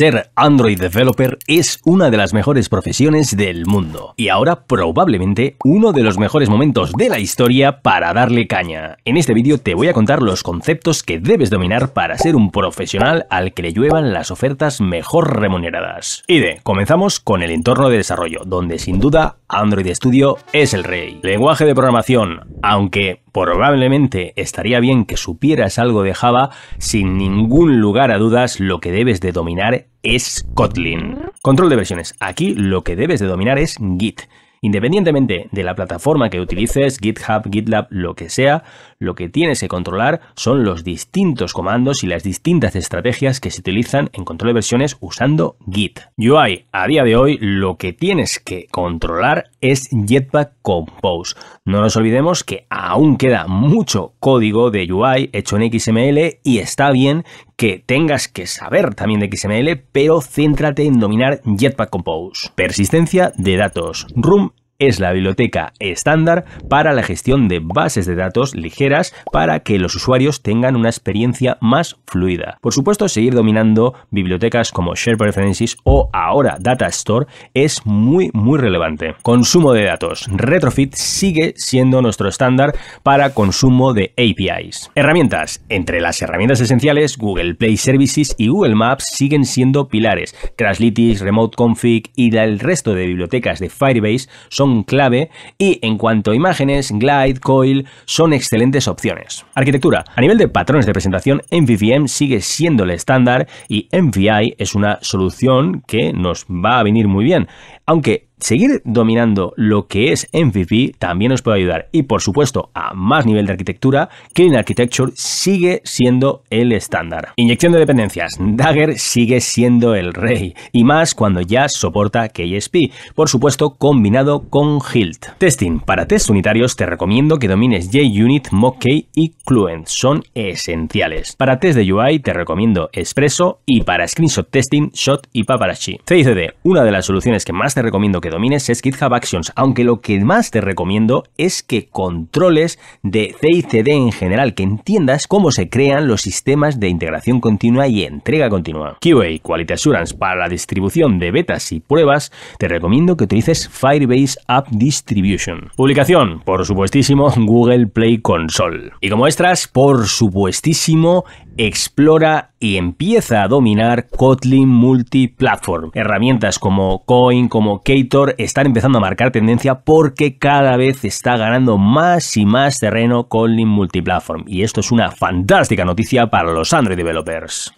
Ser Android Developer es una de las mejores profesiones del mundo y ahora probablemente uno de los mejores momentos de la historia para darle caña. En este vídeo te voy a contar los conceptos que debes dominar para ser un profesional al que le lluevan las ofertas mejor remuneradas. Y comenzamos con el entorno de desarrollo, donde sin duda Android Studio es el rey. Lenguaje de programación, aunque Probablemente estaría bien que supieras algo de Java, sin ningún lugar a dudas lo que debes de dominar es Kotlin. Control de versiones. Aquí lo que debes de dominar es Git. Independientemente de la plataforma que utilices, GitHub, GitLab, lo que sea, lo que tienes que controlar son los distintos comandos y las distintas estrategias que se utilizan en control de versiones usando Git. UI, a día de hoy, lo que tienes que controlar es Jetpack Compose. No nos olvidemos que aún queda mucho código de UI hecho en XML y está bien que tengas que saber también de XML, pero céntrate en dominar Jetpack Compose. Persistencia de datos, room es la biblioteca estándar para la gestión de bases de datos ligeras para que los usuarios tengan una experiencia más fluida. Por supuesto, seguir dominando bibliotecas como Share Preferences o ahora Data Store es muy muy relevante. Consumo de datos. Retrofit sigue siendo nuestro estándar para consumo de APIs. Herramientas. Entre las herramientas esenciales, Google Play Services y Google Maps siguen siendo pilares. Crashlytics, Remote Config y el resto de bibliotecas de Firebase son clave y en cuanto a imágenes, Glide, Coil son excelentes opciones. Arquitectura. A nivel de patrones de presentación, MVVM sigue siendo el estándar y MVI es una solución que nos va a venir muy bien, aunque seguir dominando lo que es MVP también os puede ayudar. Y por supuesto, a más nivel de arquitectura, Clean Architecture sigue siendo el estándar. Inyección de dependencias. Dagger sigue siendo el rey. Y más cuando ya soporta KSP. Por supuesto, combinado con Hilt. Testing. Para test unitarios te recomiendo que domines JUnit, Mock y Cluent. Son esenciales. Para test de UI te recomiendo Espresso y para screenshot testing, Shot y Paparazzi. CICD. Una de las soluciones que más te recomiendo que domines es GitHub Actions, aunque lo que más te recomiendo es que controles de CICD en general, que entiendas cómo se crean los sistemas de integración continua y entrega continua. QA, Quality Assurance, para la distribución de betas y pruebas, te recomiendo que utilices Firebase App Distribution. Publicación, por supuestísimo, Google Play Console. Y como extras, por supuestísimo, explora y empieza a dominar Kotlin Multiplatform. Herramientas como Coin, como Kator están empezando a marcar tendencia porque cada vez está ganando más y más terreno Kotlin Multiplatform. Y esto es una fantástica noticia para los Android developers.